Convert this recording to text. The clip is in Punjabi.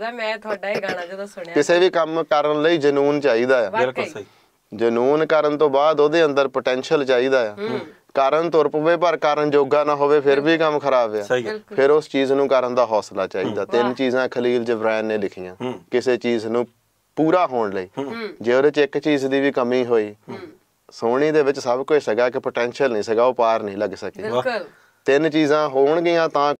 ਦਾ ਮੈਂ ਤੁਹਾਡਾ ਇਹ ਗਾਣਾ ਜਦੋਂ ਸੁਣਿਆ ਕਿਸੇ ਵੀ ਕੰਮ ਕਰਨ ਲਈ ਜਨੂਨ ਚਾਹੀਦਾ ਆ ਬਿਲਕੁਲ ਸਹੀ ਜਨੂਨ ਕਰਨ ਤੋਂ ਬਾਅਦ ਉਹਦੇ ਅੰਦਰ ਪੋਟੈਂਸ਼ੀਅਲ ਚਾਹੀਦਾ ਆ ਕਾਰਨ ਤੁਰ ਪਵੇ ਪਰ ਕਾਰਨ ਜੋਗਾ ਨਾ ਹੋਵੇ ਫਿਰ ਵੀ ਕੰਮ ਖਰਾਬ ਆ ਫਿਰ ਉਸ ਚੀਜ਼ ਨੂੰ ਕਰਨ ਦਾ ਹੌਸਲਾ ਚਾਹੀਦਾ ਤਿੰਨ ਚੀਜ਼ਾਂ ਖਲੀਲ ਜਬਰਾਨ ਨੇ ਲਿਖੀਆਂ ਕਿਸੇ ਚੀਜ਼ ਨੂੰ ਪੂਰਾ ਹੋਣ ਲਈ ਜੇ ਉਹਦੇ ਚ ਇੱਕ ਚੀਜ਼ ਦੀ ਵੀ ਕਮੀ ਹੋਈ ਸੋਹਣੀ ਦੇ ਵਿੱਚ ਸਭ ਕੁਝ ਸਗਾ ਕਿ ਪੋਟੈਂਸ਼ੀਅਲ ਨਹੀਂ ਸਗਾ ਉਹ ਪਾਰ ਨਹੀਂ ਲੱਗ ਸਕੀ ਤਿੰਨ ਚੀਜ਼ਾਂ ਹੋਣਗੀਆਂ ਤਾਂ